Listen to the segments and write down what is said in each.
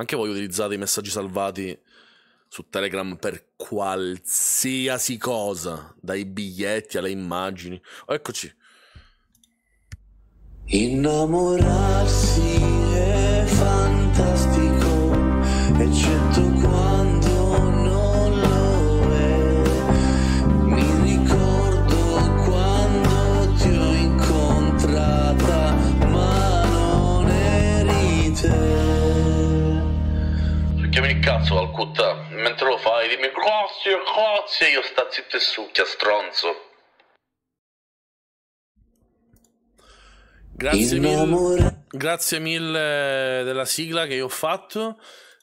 Anche voi utilizzate i messaggi salvati su Telegram per qualsiasi cosa, dai biglietti alle immagini. Oh, eccoci. Innamorarsi è fantastico, eccetto questo. cazzo Calcutta? Mentre lo fai dimmi grazie, grazie, io sta zitto e succhia, stronzo. Grazie mille, grazie mille della sigla che io ho fatto.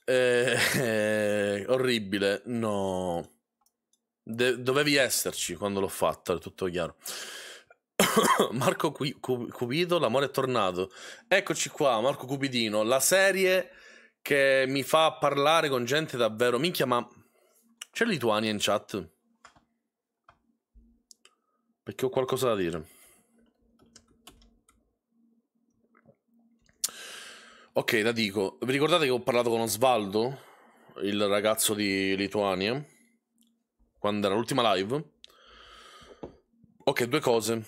Eh, eh, orribile, no. De dovevi esserci quando l'ho fatta, è tutto chiaro. Marco Cu Cupido, l'amore è tornato. Eccoci qua, Marco Cupidino, la serie che mi fa parlare con gente davvero. Minchia, ma c'è Lituania in chat? Perché ho qualcosa da dire. Ok, la dico. Vi ricordate che ho parlato con Osvaldo, il ragazzo di Lituania, quando era l'ultima live? Ok, due cose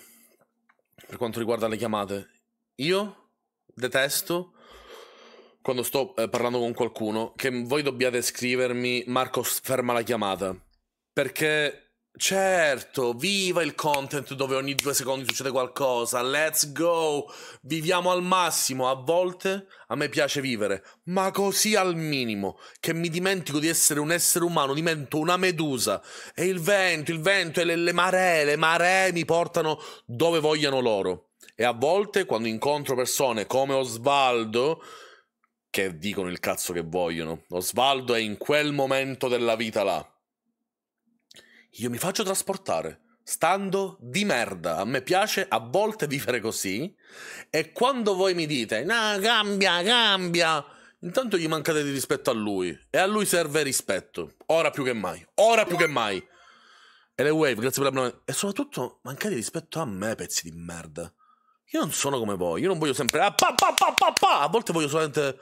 per quanto riguarda le chiamate. Io detesto quando sto eh, parlando con qualcuno che voi dobbiate scrivermi Marco ferma la chiamata. Perché certo, viva il content dove ogni due secondi succede qualcosa, let's go, viviamo al massimo, a volte a me piace vivere, ma così al minimo, che mi dimentico di essere un essere umano, divento una medusa e il vento, il vento e le, le maree, le maree mi portano dove vogliano loro. E a volte quando incontro persone come Osvaldo, che dicono il cazzo che vogliono. Osvaldo è in quel momento della vita là. Io mi faccio trasportare. Stando di merda, a me piace a volte vivere così. E quando voi mi dite, no, cambia, cambia, intanto gli mancate di rispetto a lui. E a lui serve rispetto. Ora più che mai. Ora più che mai. E le wave, grazie per la brava. E soprattutto, mancate di rispetto a me, pezzi di merda. Io non sono come voi. Io non voglio sempre. Ah, pa, pa, pa, a volte voglio solamente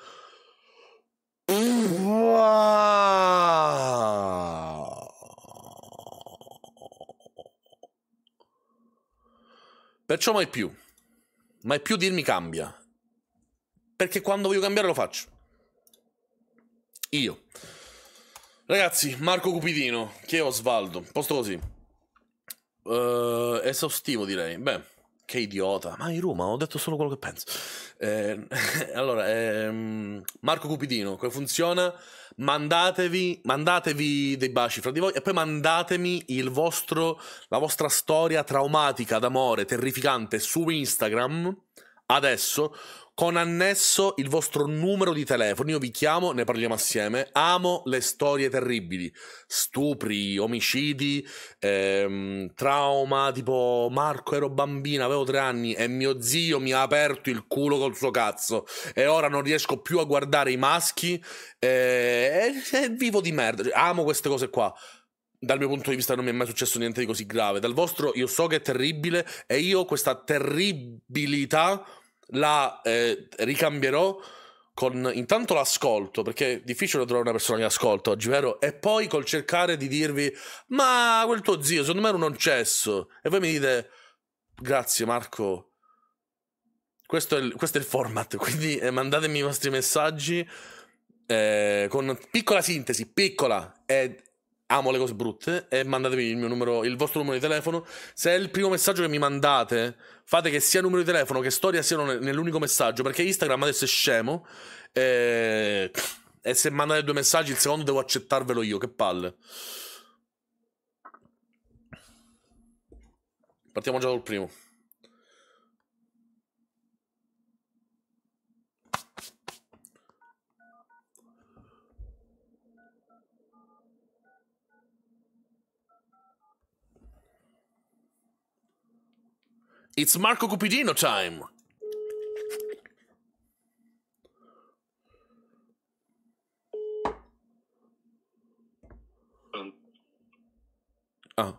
Perciò mai più, mai più dirmi cambia, perché quando voglio cambiare lo faccio. Io. Ragazzi, Marco Cupidino, che Osvaldo, posto così. Uh, eh, esaustivo direi. Beh che idiota, ma in Roma ho detto solo quello che penso. Eh, allora, ehm, Marco Cupidino, come funziona? Mandatevi, mandatevi, dei baci fra di voi e poi mandatemi vostro, la vostra storia traumatica d'amore terrificante su Instagram adesso con annesso il vostro numero di telefono. Io vi chiamo, ne parliamo assieme. Amo le storie terribili, stupri, omicidi, ehm, trauma, tipo Marco ero bambina, avevo tre anni e mio zio mi ha aperto il culo col suo cazzo e ora non riesco più a guardare i maschi e, eh, e, e vivo di merda. Cioè, amo queste cose qua dal mio punto di vista non mi è mai successo niente di così grave. Dal vostro io so che è terribile e io questa terribilità la eh, ricambierò con intanto l'ascolto, perché è difficile trovare una persona che ascolta oggi, vero? E poi col cercare di dirvi, ma quel tuo zio, secondo me era un oncesso. E voi mi dite, grazie Marco, questo è il, questo è il format, quindi eh, mandatemi i vostri messaggi eh, con piccola sintesi, piccola, e amo le cose brutte e mandatemi il, numero, il vostro numero di telefono. Se è il primo messaggio che mi mandate, fate che sia numero di telefono che storia siano nell'unico messaggio, perché Instagram adesso è scemo e, e se mandate due messaggi il secondo devo accettarvelo io, che palle. Partiamo già dal primo. It's Marco Cupidino time! Pronto? Ah.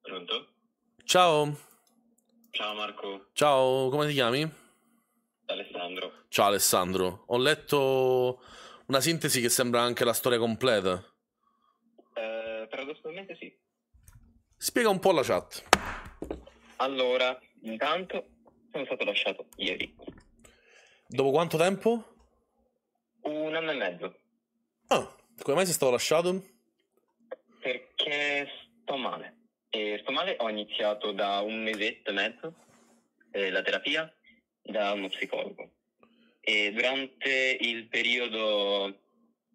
Pronto? Ciao! Ciao Marco. Ciao, come ti chiami? Alessandro. Ciao Alessandro. Ho letto una sintesi che sembra anche la storia completa. Eh, paradossalmente sì. Spiega un po' la chat. Allora, intanto sono stato lasciato ieri. Dopo quanto tempo? Un anno e mezzo. Ah, come mai sei stato lasciato? Perché sto male. E sto male ho iniziato da un mesetto e mezzo eh, la terapia da uno psicologo. E durante il periodo,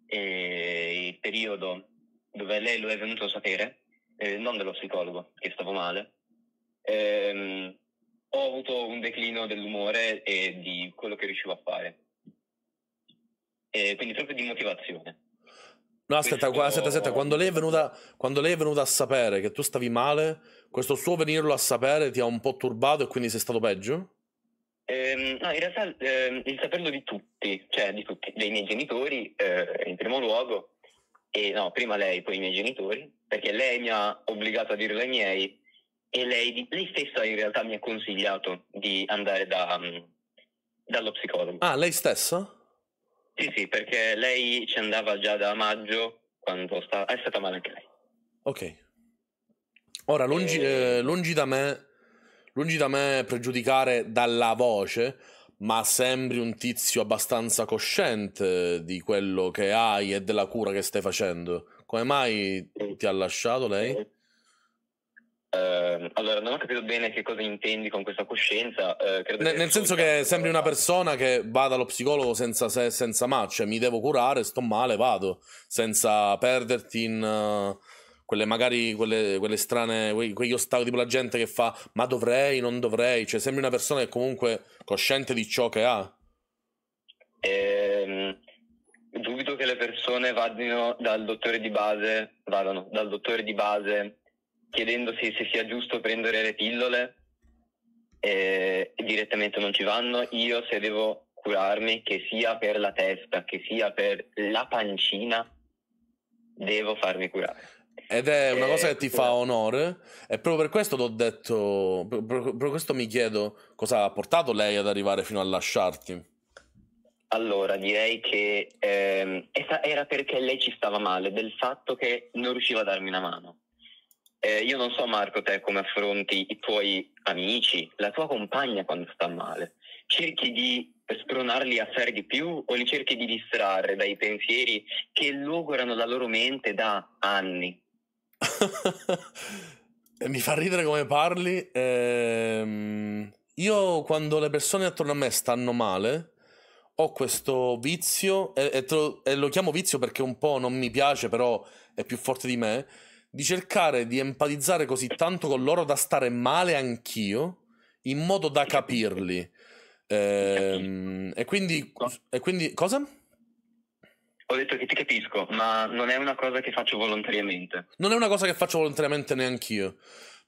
eh, il periodo dove lei lo è venuto a sapere, eh, non dello psicologo, che stavo male, ehm, ho avuto un declino dell'umore e di quello che riuscivo a fare. E quindi proprio di motivazione. No, aspetta, questo... aspetta, aspetta, quando lei, venuta, quando lei, è venuta, a sapere che tu stavi male, questo suo venirlo a sapere ti ha un po' turbato e quindi sei stato peggio? Ehm, no, in realtà ehm, il saperlo di tutti, cioè di tutti, dei miei genitori eh, in primo luogo, e no, prima lei, poi i miei genitori, perché lei mi ha obbligato a dirlo ai miei e lei, lei, stessa in realtà mi ha consigliato di andare da, mm, dallo psicologo. Ah, lei stessa? Sì, sì, perché lei ci andava già da maggio quando sta... è stata male anche lei. Ok. Ora, lungi, e... eh, lungi, da me, lungi da me pregiudicare dalla voce, ma sembri un tizio abbastanza cosciente di quello che hai e della cura che stai facendo. Come mai ti ha lasciato lei? Eh, Uh, allora, non ho capito bene che cosa intendi con questa coscienza. Uh, eh, N- nel senso che caso... sembri una persona che va dallo psicologo senza se, senza ma, cioè mi devo curare, sto male, vado, senza perderti in uh, quelle magari quelle, quelle strane, quei, quegli ostacoli, tipo la gente che fa ma dovrei, non dovrei, cioè sembri una persona che comunque cosciente di ciò che ha. Ehm, dubito che le persone vadino dal dottore di base, vadano dal dottore di base chiedendosi se sia giusto prendere le pillole eh, direttamente non ci vanno. Io se devo curarmi, che sia per la testa, che sia per la pancina, devo farmi curare. Ed è una cosa eh, che ti fa onore e proprio per questo ti ho detto, per questo mi chiedo cosa ha portato lei ad arrivare fino a lasciarti. Allora, direi che ehm, era perché lei ci stava male, del fatto che non riusciva a darmi una mano. Eh, io non so Marco te come affronti i tuoi amici, la tua compagna quando sta male. Cerchi di spronarli a fare di più o li cerchi di distrarre dai pensieri che logorano la loro mente da anni? Mi fa ridere come parli. Ehm, io quando le persone attorno a me stanno male, ho questo vizio, e, e, lo, e lo chiamo vizio perché un po' non mi piace, però è più forte di me di cercare di empatizzare così tanto con loro da stare male anch'io, in modo da capirli. Ehm, e, quindi, e quindi cosa? Ho detto che ti capisco, ma non è una cosa che faccio volontariamente. Non è una cosa che faccio volontariamente neanch'io.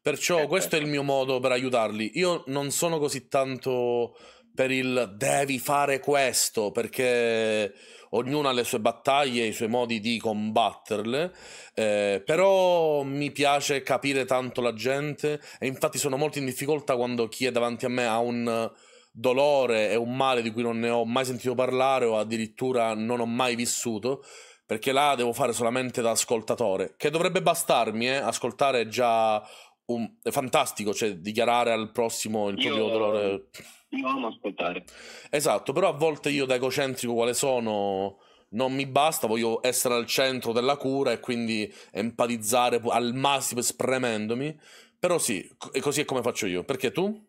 Perciò eh, questo eh. è il mio modo per aiutarli. Io non sono così tanto per il devi fare questo perché ognuno ha le sue battaglie, i suoi modi di combatterle, eh, però mi piace capire tanto la gente e infatti sono molto in difficoltà quando chi è davanti a me ha un dolore e un male di cui non ne ho mai sentito parlare o addirittura non ho mai vissuto, perché là devo fare solamente da ascoltatore, che dovrebbe bastarmi, eh? ascoltare è già un... è fantastico, cioè dichiarare al prossimo il proprio Io... dolore io amo ascoltare. Esatto, però a volte io da egocentrico quale sono non mi basta, voglio essere al centro della cura e quindi empatizzare al massimo spremendomi. Però sì, e così è come faccio io. Perché tu?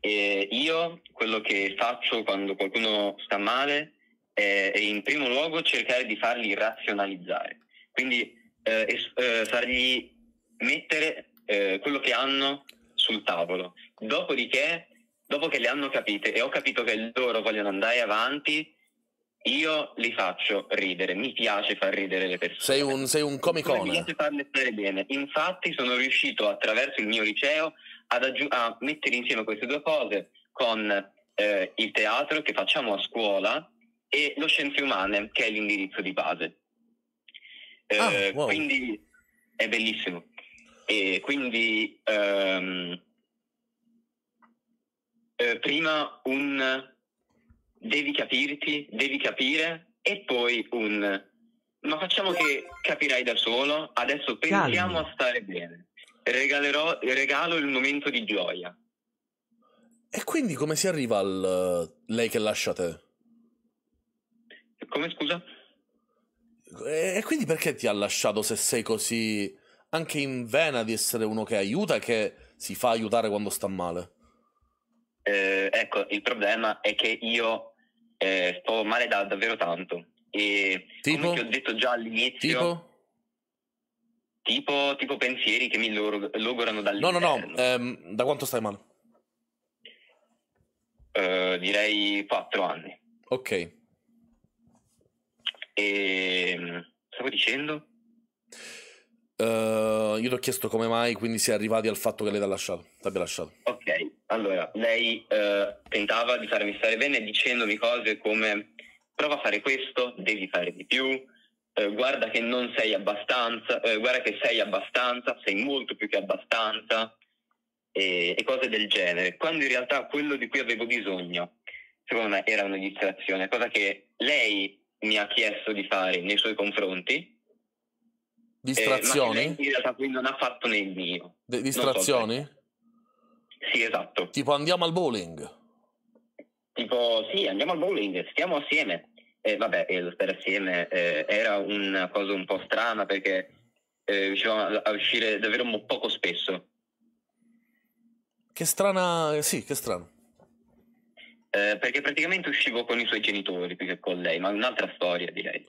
Eh, io quello che faccio quando qualcuno sta male è, è in primo luogo cercare di farli razionalizzare, quindi eh, eh, fargli mettere eh, quello che hanno sul tavolo. Dopodiché dopo che le hanno capite e ho capito che loro vogliono andare avanti, io li faccio ridere, mi piace far ridere le persone. Sei un, sei un comicone. Mi piace farle stare bene. Infatti sono riuscito attraverso il mio liceo aggi- a mettere insieme queste due cose con eh, il teatro che facciamo a scuola e lo scienze umane che è l'indirizzo di base. Ah, eh, ah, wow. Quindi è bellissimo. E quindi... Um, eh, prima un devi capirti, devi capire e poi un ma facciamo che capirai da solo, adesso pensiamo Calma. a stare bene. Regalerò, regalo il momento di gioia. E quindi come si arriva al lei che lascia te? Come scusa? E, e, quindi perché ti ha lasciato se sei così anche in vena di essere uno che aiuta, che si fa aiutare quando sta male? Eh, ecco, il problema è che io eh, sto male da davvero tanto. E tipo? come ho detto già all'inizio. Tipo? Tipo, tipo pensieri che mi log- logorano dall'interno. No, no, no. Ehm, da quanto stai male? Eh, direi 4 anni. Ok. E ehm, stavo dicendo? Uh, io ti ho chiesto come mai, quindi si è arrivati al fatto che lei ti ha lasciato, t'abbia lasciato. Ok, allora, lei uh, tentava di farmi stare bene dicendomi cose come prova a fare questo, devi fare di più, uh, guarda che non sei abbastanza, guarda che sei abbastanza, sei molto più che abbastanza e, e cose del genere, quando in realtà quello di cui avevo bisogno, secondo me, era una distrazione, cosa che lei mi ha chiesto di fare nei suoi confronti Distrazioni? Eh, in realtà quindi non ha fatto nel mio. De- distrazioni? So sì, esatto. Tipo andiamo al bowling? Tipo sì, andiamo al bowling, stiamo assieme. E eh, vabbè, lo stare assieme eh, era una cosa un po' strana perché eh, riuscivamo a uscire davvero poco spesso. Che strana, sì, che strano. Eh, perché praticamente uscivo con i suoi genitori più che con lei, ma un'altra storia direi.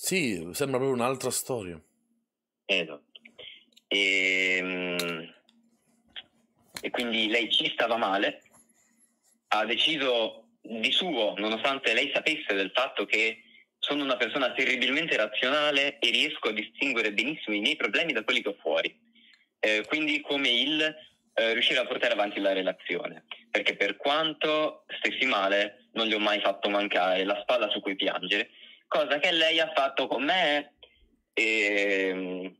Sì, sembra proprio un'altra storia. Esatto. E, ehm, e quindi lei ci stava male, ha deciso di suo, nonostante lei sapesse del fatto che sono una persona terribilmente razionale e riesco a distinguere benissimo i miei problemi da quelli che ho fuori. Eh, quindi come il eh, riuscire a portare avanti la relazione, perché per quanto stessi male non gli ho mai fatto mancare la spalla su cui piangere cosa che lei ha fatto con me e, ehm,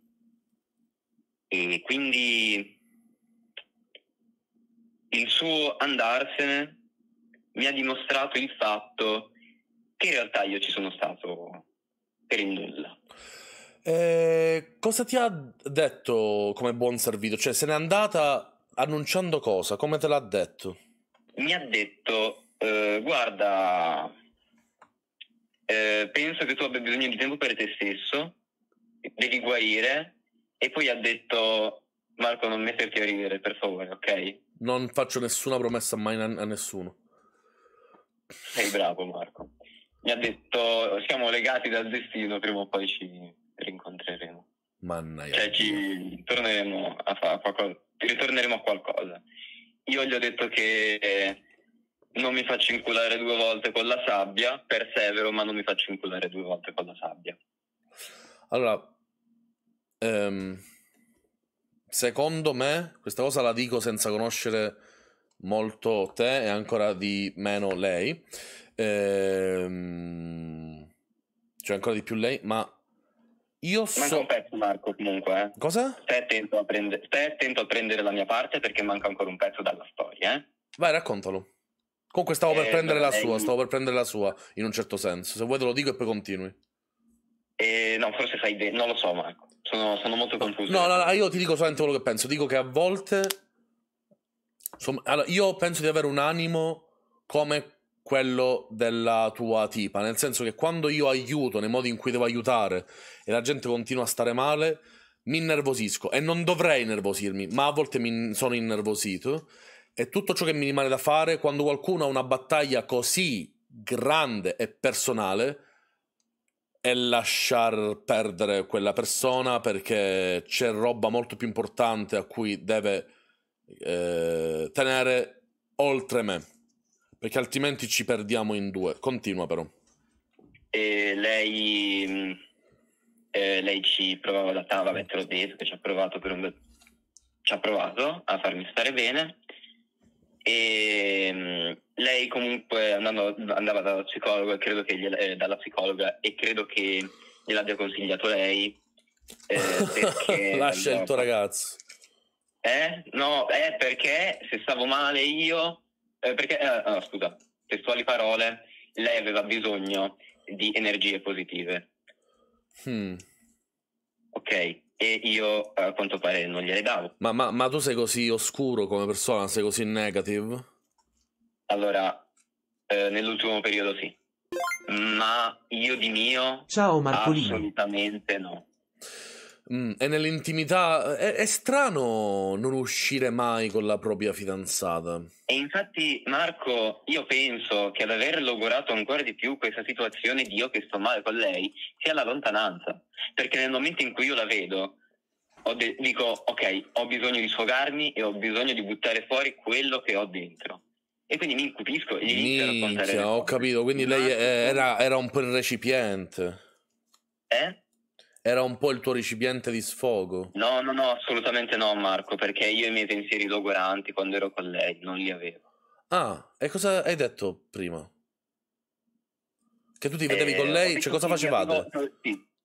e quindi il suo andarsene mi ha dimostrato il fatto che in realtà io ci sono stato per il nulla. Eh, cosa ti ha detto come buon servito? Cioè, se n'è andata annunciando cosa? Come te l'ha detto? Mi ha detto, eh, guarda, eh, penso che tu abbia bisogno di tempo per te stesso, devi guarire, e poi ha detto Marco non metterti a ridere per favore, ok? Non faccio nessuna promessa mai a nessuno. Sei bravo Marco. Mi ha detto siamo legati dal destino, prima o poi ci rincontreremo. Mannaggia. Cioè ci torneremo a fare qualcosa, ritorneremo a qualcosa. Io gli ho detto che eh, non mi faccio inculare due volte con la sabbia, persevero, ma non mi faccio inculare due volte con la sabbia. Allora, ehm, secondo me, questa cosa la dico senza conoscere molto te e ancora di meno lei, ehm, cioè ancora di più lei, ma io so... Manca un pezzo, Marco, comunque. Eh. Cosa? Stai attento, prende... Stai attento, a prendere la mia parte perché manca ancora un pezzo dalla storia. Eh? Vai, raccontalo. Comunque stavo per eh, prendere la sua, stavo per prendere la sua, in un certo senso. Se vuoi te lo dico e poi continui. Eh, no, forse sai, de- non lo so Marco, sono, sono molto confuso. No, no, no, io ti dico solamente quello che penso, dico che a volte... Insomma, allora, io penso di avere un animo come quello della tua tipa, nel senso che quando io aiuto nei modi in cui devo aiutare e la gente continua a stare male, mi innervosisco e non dovrei innervosirmi, ma a volte mi sono innervosito è tutto ciò che mi rimane da fare quando qualcuno ha una battaglia così grande e personale è lasciar perdere quella persona perché c'è roba molto più importante a cui deve eh, tenere oltre me perché altrimenti ci perdiamo in due continua però e lei eh, lei ci provava da tavola, vabbè te l'ho detto che ci ha provato per un bel ci ha provato a farmi stare bene e mm, lei comunque andando, andava dalla psicologa, credo che gliela, eh, dalla psicologa e credo che gliel'abbia consigliato lei. Eh, Lascia il tuo ragazzo. Eh? No, eh, perché se stavo male io, eh, perché, eh, no, ah, scusa, testuali parole, lei aveva bisogno di energie positive. Hmm. Ok, e io a quanto pare non gliele davo. Ma, ma, ma tu sei così oscuro come persona, sei così negative? Allora, eh, nell'ultimo periodo sì. Ma io di mio... Ciao Marcolino. Assolutamente no. Mm, e nell'intimità eh, è, è, strano non uscire mai con la propria fidanzata. E infatti, Marco, io penso che ad aver logorato ancora di più questa situazione di io che sto male con lei sia la lontananza. Perché nel momento in cui io la vedo, de- dico, ok, ho bisogno di sfogarmi e ho bisogno di buttare fuori quello che ho dentro e quindi mi incupisco e gli inizio a raccontare. Ho capito, quindi lei era, era, un po' il recipiente. Eh? era un po' il tuo recipiente di sfogo. No, no, no, assolutamente no, Marco, perché io i miei pensieri logoranti quando ero con lei non li avevo. Ah, e cosa hai detto prima? Che tu ti vedevi eh, con lei? Cioè, cosa facevate? Avevo...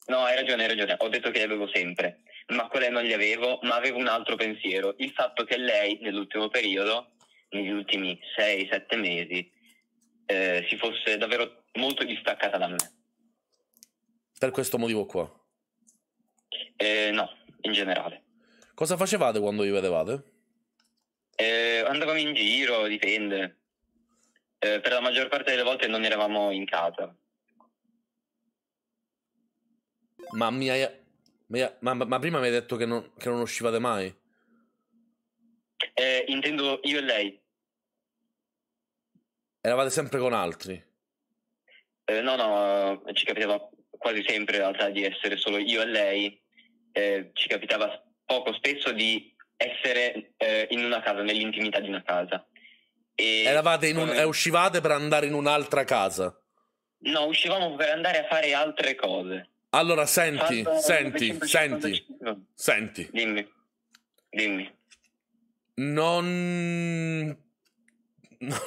No, hai ragione, hai ragione. Ho detto che li avevo sempre, ma con lei non li avevo, ma avevo un altro pensiero. Il fatto che lei, nell'ultimo periodo, negli ultimi 6-7 mesi, eh, si fosse davvero molto distaccata da me. Per questo motivo qua. Eh, no, in generale. Cosa facevate quando vi vedevate? Eh, andavamo in giro, dipende. Eh, per la maggior parte delle volte non eravamo in casa. Ma, mia, mia, ma, ma prima mi hai detto che non, che non uscivate mai? Eh, intendo io e lei. Eravate sempre con altri? Eh, no, no, eh, ci capitava quasi sempre in realtà di essere solo io e lei eh, ci capitava poco spesso di essere eh, in una casa, nell'intimità di una casa. E Eravate in un, come... Eh, uscivate per andare in un'altra casa? No, uscivamo per andare a fare altre cose. Allora, senti, Fatto senti, senti, senti. Dimmi, dimmi. Non...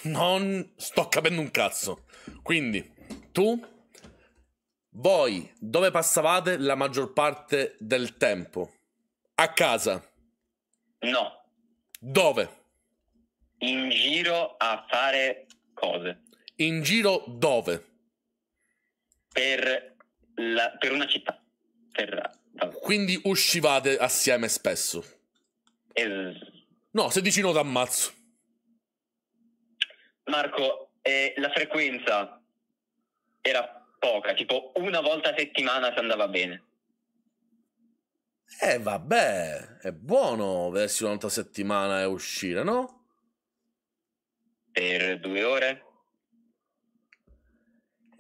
Non sto capendo un cazzo. Quindi, tu voi dove passavate la maggior parte del tempo? A casa? No. Dove? In giro a fare cose. In giro dove? Per, la, per una città. Per, Quindi uscivate assieme spesso? Es... No, se dici no ti ammazzo. Marco, eh, la frequenza era poca, tipo una volta a settimana se andava bene. Eh vabbè, è buono vedersi una volta a settimana e uscire, no? Per due ore?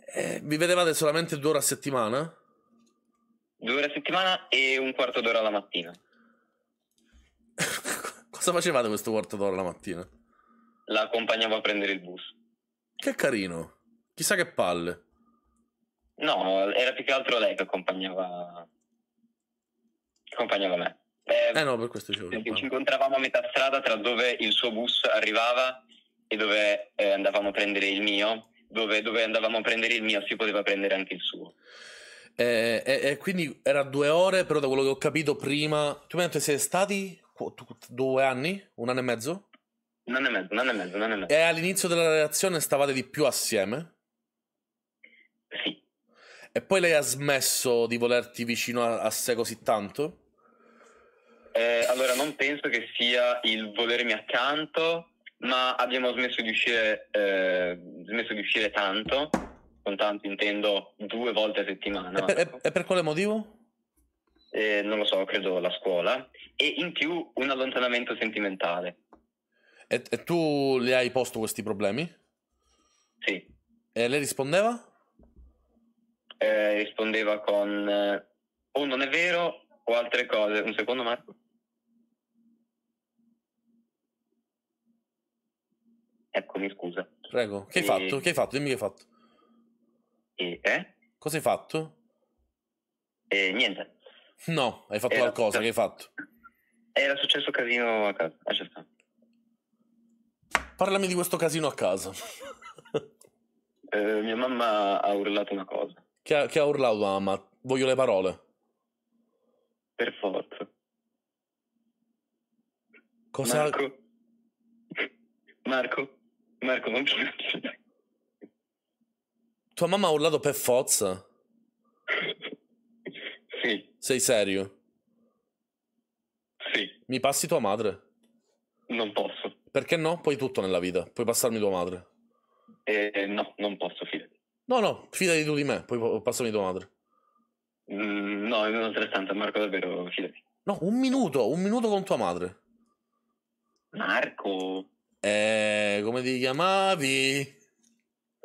Eh, vi vedevate solamente due ore a settimana? Due ore a settimana e un quarto d'ora alla mattina. Cosa facevate questo quarto d'ora la mattina? La accompagnavo a prendere il bus. Che carino. Chissà che palle. No, era più che altro lei che accompagnava, accompagnava me. Eh, eh no, per questo gioco. ci incontravamo a metà strada tra dove il suo bus arrivava e dove eh, andavamo a prendere il mio. Dove, dove andavamo a prendere il mio si poteva prendere anche il suo. E, eh, eh, eh, quindi era due ore, però da quello che ho capito prima... Tu mentre sei stati due anni? Un anno e mezzo? Un anno e mezzo, un anno e mezzo, un anno e mezzo. E all'inizio della relazione stavate di più assieme? E poi lei ha smesso di volerti vicino a, a sé così tanto? Eh, allora, non penso che sia il volermi accanto, ma abbiamo smesso di uscire, eh, smesso di uscire tanto, con tanto intendo due volte a settimana. E per, e, per quale motivo? Eh, non lo so, credo la scuola, e in più un allontanamento sentimentale. E, e tu le hai posto questi problemi? Sì. E lei rispondeva? eh, rispondeva con eh, o non è vero o altre cose. Un secondo Marco. Eccomi, scusa. Prego, che hai e... fatto? Che hai fatto? Dimmi che hai fatto. E, eh? Cosa hai fatto? E, niente. No, hai fatto Era qualcosa, successo... che hai fatto? Era successo casino a casa, lascia eh, certo. stare. Parlami di questo casino a casa. eh, mia mamma ha urlato una cosa. Che ha, che ha urlato mamma? Voglio le parole. Per forza. Cosa... Marco. Marco. Marco, non ci Tua mamma ha urlato per forza? Sì. Sei serio? Sì. Mi passi tua madre? Non posso. Perché no? Puoi tutto nella vita. Puoi passarmi tua madre. Eh, no, non posso, fidati. No, no, fidati tu di me, poi passami tua madre. Mm, no, non altrettanto, Marco, davvero, fidati. No, un minuto, un minuto con tua madre. Marco. Eh, come ti chiamavi?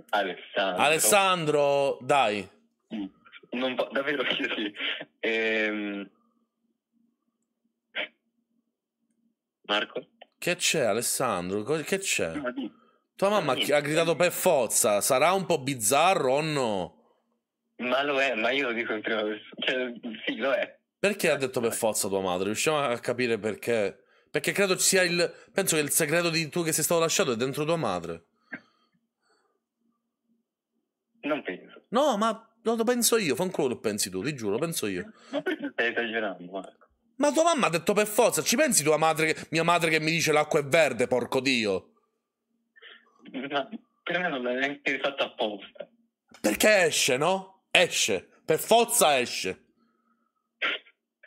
Alessandro. Alessandro, dai. Mm, non fa, davvero sì. Ehm... Marco? Che c'è Alessandro? Che c'è? No, tua mamma ha gridato per forza, sarà un po' bizzarro o no? Ma lo è, ma io lo dico in prima cioè, sì, lo è. Perché ha detto per forza tua madre? Riusciamo a capire perché? Perché credo ci sia il... Penso che il segreto di tu che sei stato lasciato è dentro tua madre. Non penso. No, ma no, lo penso io, fa un culo lo pensi tu, ti giuro, lo penso io. Ma stai esagerando, Marco? Ma tua mamma ha detto per forza, ci pensi tua madre, che... mia madre che mi dice l'acqua è verde, porco Dio? per me non l'hai neanche fatto apposta. Perché esce, no? Esce. Per forza esce.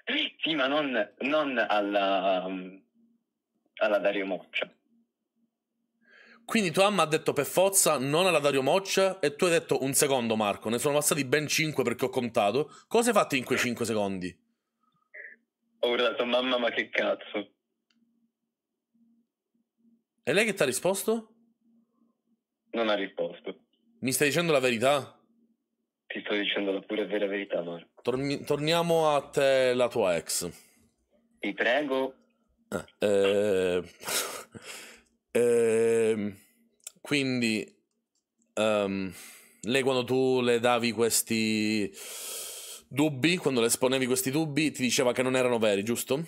Sì, ma non, non alla, um, alla Dario Moccia. Quindi tua mamma ha detto per forza non alla Dario Moccia e tu hai detto un secondo Marco, ne sono passati ben 5 perché ho contato. Cosa hai fatto in quei 5 secondi? Ho urlato mamma ma che cazzo. E lei che ti ha risposto? Non ha risposto. Mi stai dicendo la verità? Ti sto dicendo la pura e vera verità, Marco. Torni- torniamo a te, la tua ex. Ti prego. Ah, eh, eh, eh, quindi, um, lei quando tu le davi questi dubbi, quando le esponevi questi dubbi, ti diceva che non erano veri, giusto?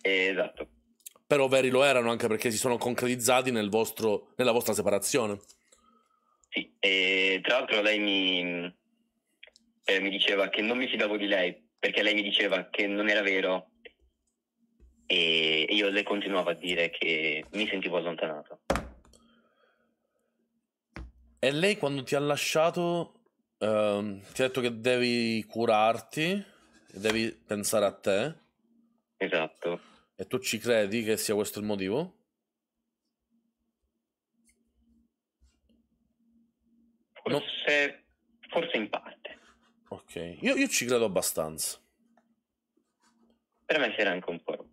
Eh, esatto però veri lo erano anche perché si sono concretizzati nel vostro, nella vostra separazione. Sì, e tra l'altro lei mi, eh, mi, diceva che non mi fidavo di lei perché lei mi diceva che non era vero e io le continuavo a dire che mi sentivo allontanato. E lei quando ti ha lasciato eh, ti ha detto che devi curarti, devi pensare a te. Esatto e tu ci credi che sia questo il motivo? Forse, no. forse in parte. Ok, io, io, ci credo abbastanza. Per me c'era anche un po'.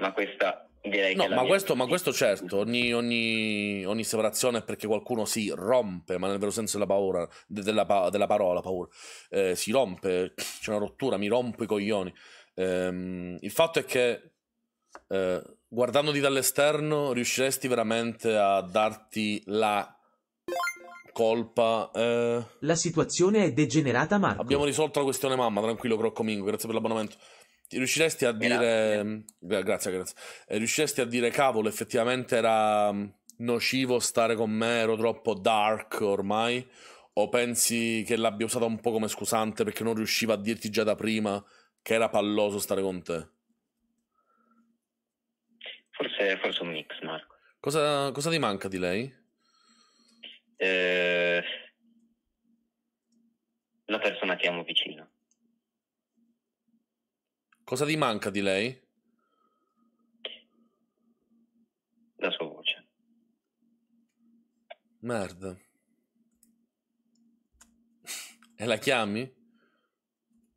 Ma questa direi no, che... No, ma, questo, ma questo certo, ogni, ogni, ogni, separazione è perché qualcuno si rompe, ma nel vero senso della, paura, della, della parola, paura, eh, si rompe, c'è una rottura, mi rompo i coglioni. Ehm, il fatto è che eh, guardandoti dall'esterno riusciresti veramente a darti la colpa. Eh... La situazione è degenerata, Marco. Abbiamo risolto la questione mamma, tranquillo Croccomingo, grazie per l'abbonamento. Riusciresti a dire... Grazie, grazie. grazie. Eh, riusciresti a dire, cavolo, effettivamente era nocivo stare con me, ero troppo dark ormai? O pensi che l'abbia usata un po' come scusante perché non riusciva a dirti già da prima che era palloso stare con te? Forse, forse un mix, Marco. Cosa, cosa ti manca di lei? Eh, la persona che amo vicino. Cosa ti manca di lei? La sua voce. Merda. E la chiami?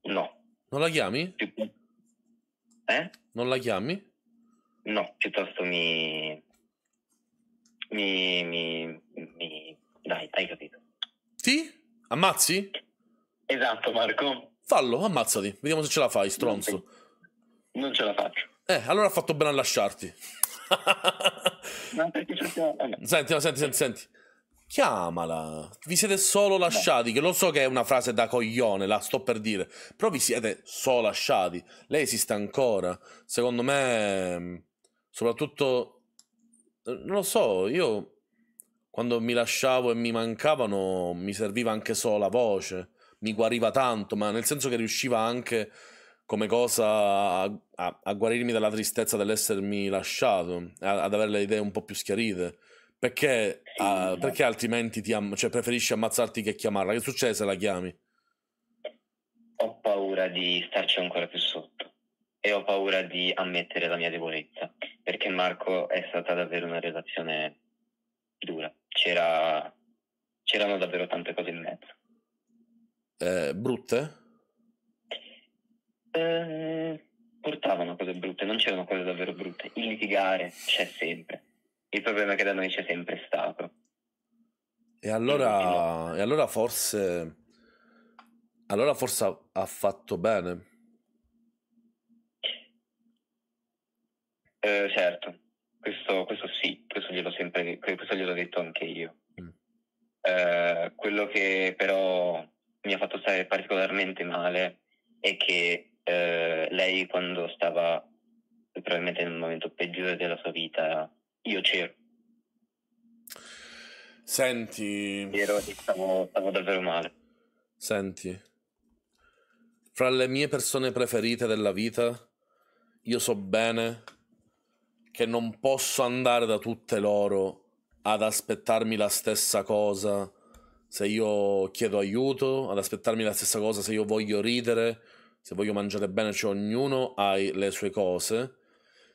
No. Non la chiami? Eh? Non la chiami? No, piuttosto mi... Mi... mi, mi... Dai, hai capito. Ti? Ammazzi? Esatto, Marco. Fallo, ammazzati. Vediamo se ce la fai, stronzo. Non ce la faccio. Eh, allora ha fatto bene a lasciarti. Eh, senti, senti, senti, senti. Chiamala. Vi siete solo lasciati, Beh. che lo so che è una frase da coglione, la sto per dire, però vi siete solo lasciati. Lei esiste ancora. Secondo me, mm, soprattutto, eh, non lo so, io quando mi lasciavo e mi mancavano, mi serviva anche solo la voce, mi guariva tanto, ma nel senso che riusciva anche come cosa a, a, a guarirmi dalla tristezza dell'essermi lasciato, a, ad avere le idee un po' più schiarite perché, uh, perché altrimenti ti am- cioè, preferisci ammazzarti che chiamarla? Che succede se la chiami? Ho paura di starci ancora più sotto e ho paura di ammettere la mia debolezza perché Marco è stata davvero una relazione dura. C'era... c'erano davvero tante cose in mezzo. Eh, brutte? Eh, portavano cose brutte, non c'erano cose davvero brutte. Il litigare c'è sempre il problema che da noi c'è sempre stato. E allora, e allora forse... Allora forse ha fatto bene. Eh, certo, questo, questo, sì, questo gliel'ho, sempre, questo gliel'ho detto anche io. Mm. Eh, quello che però mi ha fatto stare particolarmente male è che eh, lei quando stava probabilmente nel momento peggiore della sua vita io c'ero. Senti... Ero e stavo, stavo davvero male. Senti, fra le mie persone preferite della vita, io so bene che non posso andare da tutte loro ad aspettarmi la stessa cosa se io chiedo aiuto, ad aspettarmi la stessa cosa se io voglio ridere, se voglio mangiare bene, cioè ognuno ha le sue cose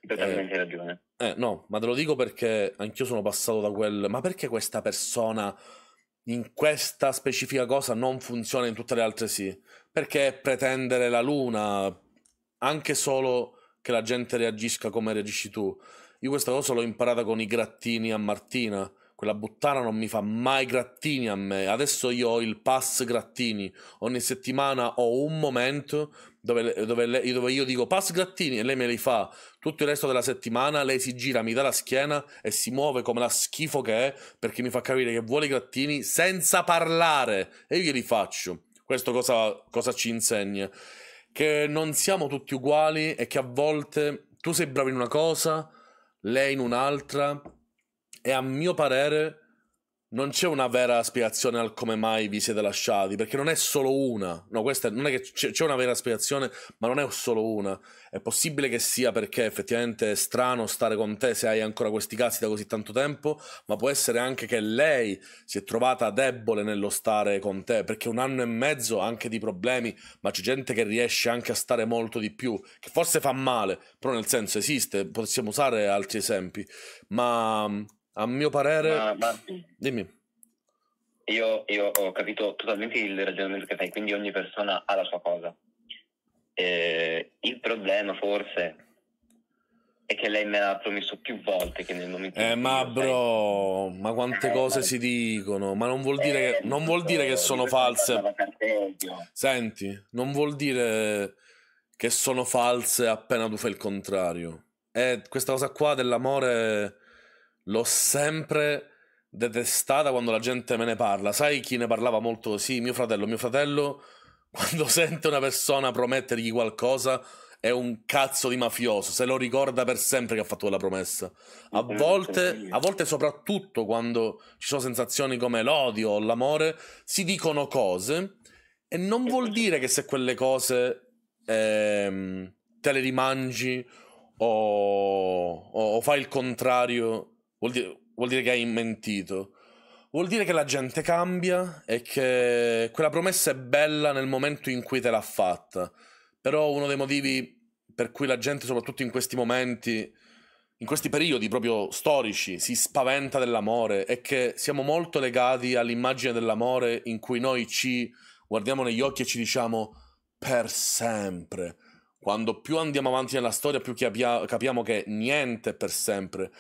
totalmente eh, ragione. Eh, no, ma te lo dico perché anch'io sono passato da quel. Ma perché questa persona in questa specifica cosa non funziona in tutte le altre sì? Perché pretendere la luna, anche solo che la gente reagisca come reagisci tu. Io questa cosa l'ho imparata con i grattini a Martina. Quella buttana non mi fa mai grattini a me. Adesso io ho il pass grattini. Ogni settimana ho un momento dove, dove, lei, dove, io dico pass grattini e lei me li fa tutto il resto della settimana, lei si gira, mi dà la schiena e si muove come la schifo che è perché mi fa capire che vuole i grattini senza parlare e io glieli faccio. Questo cosa, cosa ci insegna? Che non siamo tutti uguali e che a volte tu sei bravo in una cosa, lei in un'altra e a mio parere non c'è una vera spiegazione al come mai vi siete lasciati, perché non è solo una. No, questa non è che c'è una vera spiegazione, ma non è solo una. È possibile che sia perché effettivamente è strano stare con te se hai ancora questi casi da così tanto tempo, ma può essere anche che lei si è trovata debole nello stare con te, perché un anno e mezzo anche di problemi, ma c'è gente che riesce anche a stare molto di più, che forse fa male, però nel senso esiste, possiamo usare altri esempi, ma a mio parere... Ma, ma... Dimmi. Io, io, ho capito totalmente il ragionamento che fai, quindi ogni persona ha la sua cosa. Eh, il problema forse è che lei me l'ha promesso più volte che nel momento eh, ma bro, sei... ma quante eh, cose eh, si dicono, ma non vuol dire, che, eh, non vuol dire che eh, sono false. Senti, non vuol dire che sono false appena tu fai il contrario. E eh, questa cosa qua dell'amore l'ho sempre detestata quando la gente me ne parla. Sai chi ne parlava molto così? Mio fratello. Mio fratello, quando sente una persona promettergli qualcosa, è un cazzo di mafioso. Se lo ricorda per sempre che ha fatto quella promessa. A eh, volte, a volte soprattutto quando ci sono sensazioni come l'odio o l'amore, si dicono cose e non vuol dire che se quelle cose eh, te le rimangi o, o fai il contrario vuol dire, vuol dire che hai mentito. Vuol dire che la gente cambia e che quella promessa è bella nel momento in cui te l'ha fatta. Però uno dei motivi per cui la gente, soprattutto in questi momenti, in questi periodi proprio storici, si spaventa dell'amore è che siamo molto legati all'immagine dell'amore in cui noi ci guardiamo negli occhi e ci diciamo per sempre. Quando più andiamo avanti nella storia, più capia- capiamo che niente è per sempre.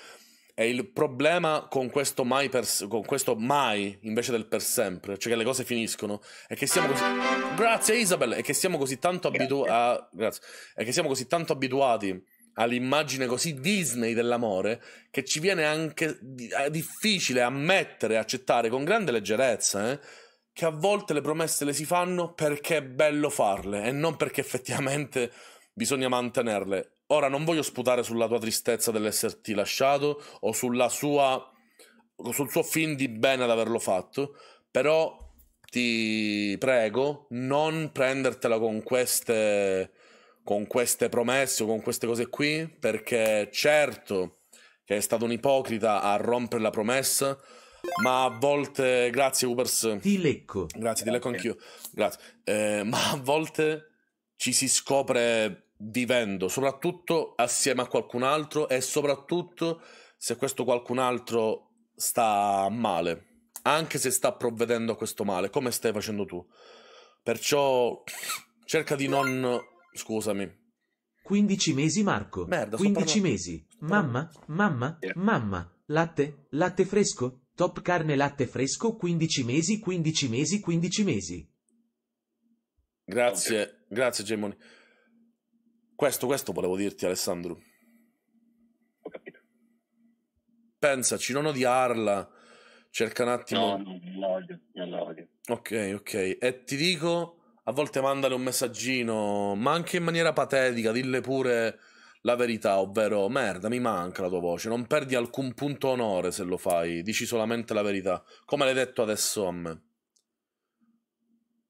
E il problema con questo, mai per, con questo mai invece del per sempre, cioè che le cose finiscono, è che siamo così... Grazie Isabel, è che siamo così tanto, abitu... a... Ah, che siamo così tanto abituati all'immagine così Disney dell'amore che ci viene anche eh, difficile ammettere e accettare con grande leggerezza eh, che a volte le promesse le si fanno perché è bello farle e non perché effettivamente bisogna mantenerle Ora non voglio sputare sulla tua tristezza dell'esserti lasciato o sua, sul suo film di bene ad averlo fatto, però ti prego non prendertela con queste, con queste promesse o con queste cose qui, perché certo che è stato un ipocrita a rompere la promessa, ma a volte, grazie Ubers. Ti lecco. Grazie, ti lecco anch'io. Grazie. Eh, ma a volte ci si scopre vivendo, soprattutto assieme a qualcun altro e soprattutto se questo qualcun altro sta male, anche se sta provvedendo a questo male, come stai facendo tu. Perciò cerca di non... scusami. 15 mesi Marco. Merda, 15 mesi. Mamma, mamma, mamma. Latte, latte fresco. Top carne latte fresco 15 mesi, 15 mesi, 15 mesi. Grazie, okay. grazie Gemoni. Questo, questo volevo dirti, Alessandro. Ho capito. Pensaci, non odiarla. Cerca un attimo. No, no, non l'odio, non l'odio. Ok, ok. E ti dico a volte mandale un messaggino, ma anche in maniera patetica, dille pure la verità, ovvero merda, mi manca la tua voce, non perdi alcun punto onore se lo fai, dici solamente la verità, come l'hai detto adesso a me.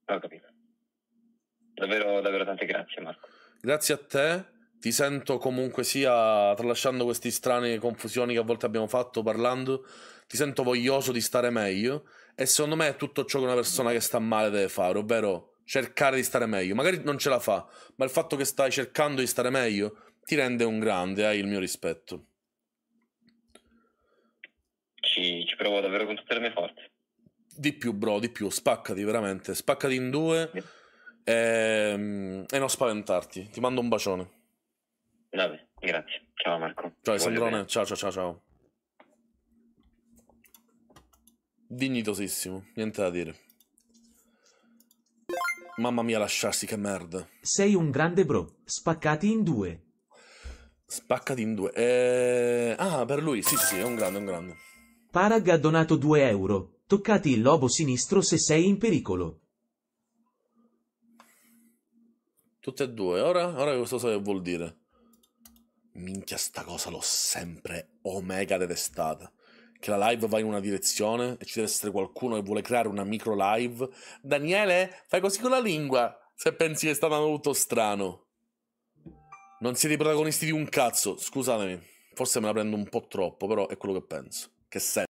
Ho capito. Davvero, davvero tante grazie Marco grazie a te ti sento comunque sia, tralasciando queste strane confusioni che a volte abbiamo fatto parlando, ti sento voglioso di stare meglio e secondo me è tutto ciò che una persona che sta male deve fare, ovvero cercare di stare meglio. Magari non ce la fa, ma il fatto che stai cercando di stare meglio ti rende un grande, hai il mio rispetto. Ci, ci provo davvero con tutte le mie forze. Di più, bro, di più, spaccati veramente, spaccati in due. Yeah e, ehm, e non spaventarti. Ti mando un bacione. Vabbè, grazie. Ciao Marco. Ciao Sandrone. Ciao ciao ciao ciao. Dignitosissimo, niente da dire. Mamma mia, lasciarsi che merda. Sei un grande bro. Spaccati in due. Spaccati in due. Eh... Ah, per lui, sì, sì, è un grande, è un grande. Parag ha donato 2 euro. Toccati il lobo sinistro se sei in pericolo. Tutte e due. Ora, ora cosa so che vuol dire. Minchia, sta cosa l'ho sempre omega detestata. Che la live va in una direzione e ci deve essere qualcuno che vuole creare una micro live. Daniele, fai così con la lingua se pensi che sta andando tutto strano. Non siete i protagonisti di un cazzo. Scusatemi, forse me la prendo un po' troppo, però è quello che penso. Che senso.